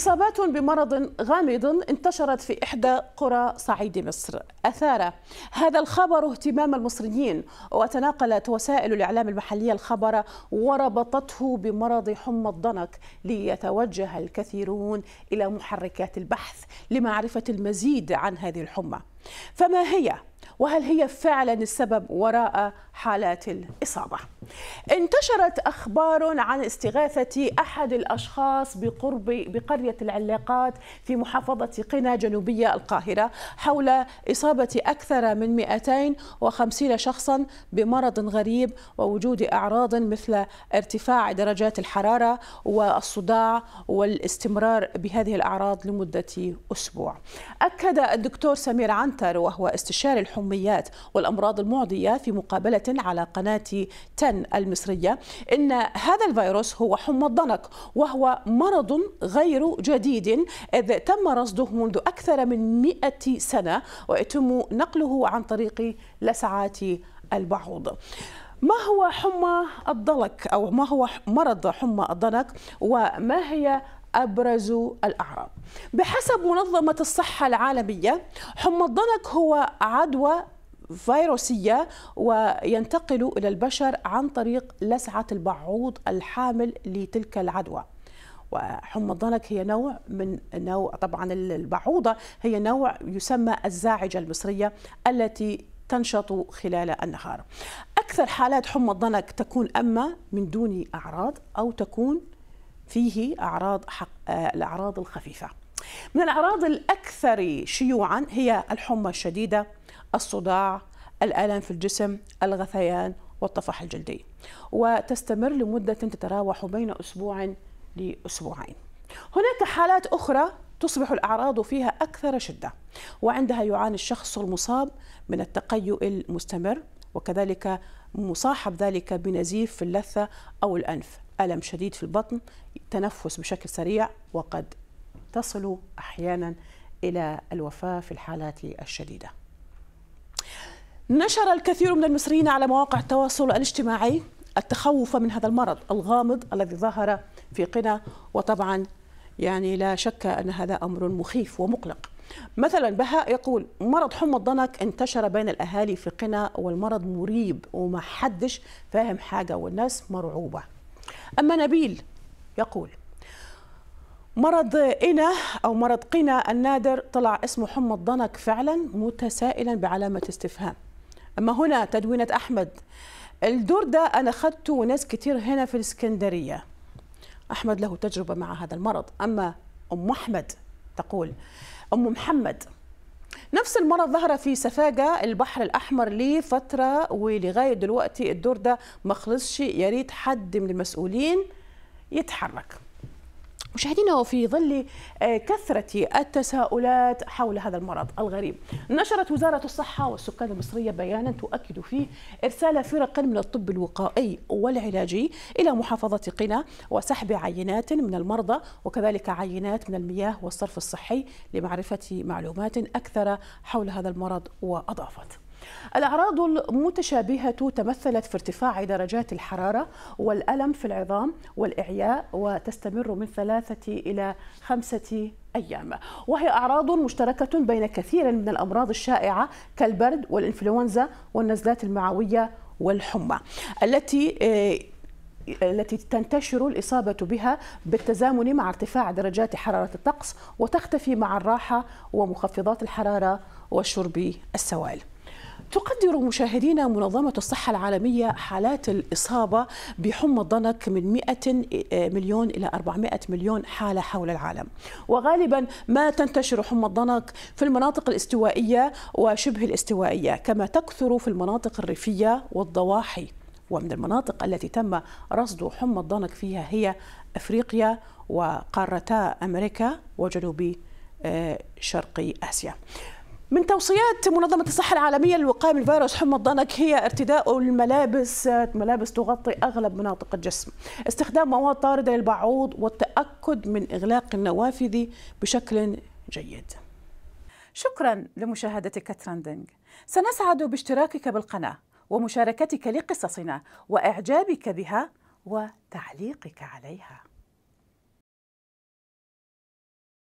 إصابات بمرض غامض انتشرت في إحدى قرى صعيد مصر أثار هذا الخبر اهتمام المصريين وتناقلت وسائل الإعلام المحلية الخبر وربطته بمرض حمى الضنك ليتوجه الكثيرون إلى محركات البحث لمعرفة المزيد عن هذه الحمى فما هي وهل هي فعلا السبب وراء حالات الإصابة انتشرت أخبار عن استغاثة أحد الأشخاص بقرب بقرية العلاقات في محافظة قنا جنوبية القاهرة حول إصابة أكثر من 250 شخصا بمرض غريب ووجود أعراض مثل ارتفاع درجات الحرارة والصداع والاستمرار بهذه الأعراض لمدة أسبوع أكد الدكتور سمير عنتر وهو استشاري الحميات والأمراض المعدية في مقابلة على قناة تن المصرية إن هذا الفيروس هو حمى الضنك وهو مرض غير جديد إذ تم رصده منذ أكثر من 100 سنة ويتم نقله عن طريق لسعات البعوض ما هو حمى الضلك أو ما هو مرض حمى الضنك وما هي أبرز الأعراض بحسب منظمة الصحة العالمية حمى الضنك هو عدوى فيروسية وينتقل إلى البشر عن طريق لسعة البعوض الحامل لتلك العدوى وحمى الضنك هي نوع من نوع طبعا البعوضة هي نوع يسمى الزاعجة المصرية التي تنشط خلال النهار أكثر حالات حمى الضنك تكون أما من دون أعراض أو تكون فيه أعراض حق آه، الأعراض الخفيفة من الأعراض الأكثر شيوعا هي الحمى الشديدة الصداع الآلام في الجسم الغثيان والطفح الجلدي وتستمر لمدة تتراوح بين أسبوع لأسبوعين هناك حالات أخرى تصبح الأعراض فيها أكثر شدة وعندها يعاني الشخص المصاب من التقيؤ المستمر وكذلك مصاحب ذلك بنزيف في اللثة أو الأنف ألم شديد في البطن تنفس بشكل سريع وقد تصل احيانا الى الوفاه في الحالات الشديده. نشر الكثير من المصريين على مواقع التواصل الاجتماعي التخوف من هذا المرض الغامض الذي ظهر في قنا وطبعا يعني لا شك ان هذا امر مخيف ومقلق. مثلا بهاء يقول مرض حمى الضنك انتشر بين الاهالي في قنا والمرض مريب وما حدش فاهم حاجه والناس مرعوبه. اما نبيل يقول مرض إنا أو مرض قنا النادر طلع اسمه حمى الضنك فعلا متسائلا بعلامة استفهام أما هنا تدوينة أحمد الدور ده أنا أخذته وناس كتير هنا في الإسكندرية أحمد له تجربة مع هذا المرض أما أم أحمد تقول أم محمد نفس المرض ظهر في سفاجة البحر الأحمر لفترة ولغاية دلوقتي الدور ده مخلصش يا ريت حد من المسؤولين يتحرك مشاهدينا وفي ظل آه، كثرة التساؤلات حول هذا المرض الغريب نشرت وزارة الصحة والسكان المصرية بيانا تؤكد فيه إرسال فرق من الطب الوقائي والعلاجي إلى محافظة قنا وسحب عينات من المرضى وكذلك عينات من المياه والصرف الصحي لمعرفة معلومات أكثر حول هذا المرض وأضافت الأعراض المتشابهة تمثلت في ارتفاع درجات الحرارة والألم في العظام والإعياء وتستمر من ثلاثة إلى خمسة أيام وهي أعراض مشتركة بين كثير من الأمراض الشائعة كالبرد والإنفلونزا والنزلات المعوية والحمى التي آه، التي تنتشر الإصابة بها بالتزامن مع ارتفاع درجات حرارة الطقس وتختفي مع الراحة ومخفضات الحرارة وشرب السوائل تقدر مشاهدينا منظمة الصحة العالمية حالات الإصابة بحمى الضنك من 100 آه، مليون إلى 400 مليون حالة حول العالم وغالبا ما تنتشر حمى الضنك في المناطق الاستوائية وشبه الاستوائية كما تكثر في المناطق الريفية والضواحي ومن المناطق التي تم رصد حمى الضنك فيها هي أفريقيا وقارتا أمريكا وجنوب آه، شرق آسيا من توصيات منظمة الصحة العالمية للوقاية من فيروس حمى الضنك هي ارتداء الملابس ملابس تغطي أغلب مناطق الجسم استخدام مواد طاردة للبعوض والتأكد من إغلاق النوافذ بشكل جيد شكرا لمشاهدتك ترندنج سنسعد باشتراكك بالقناة ومشاركتك لقصصنا وإعجابك بها وتعليقك عليها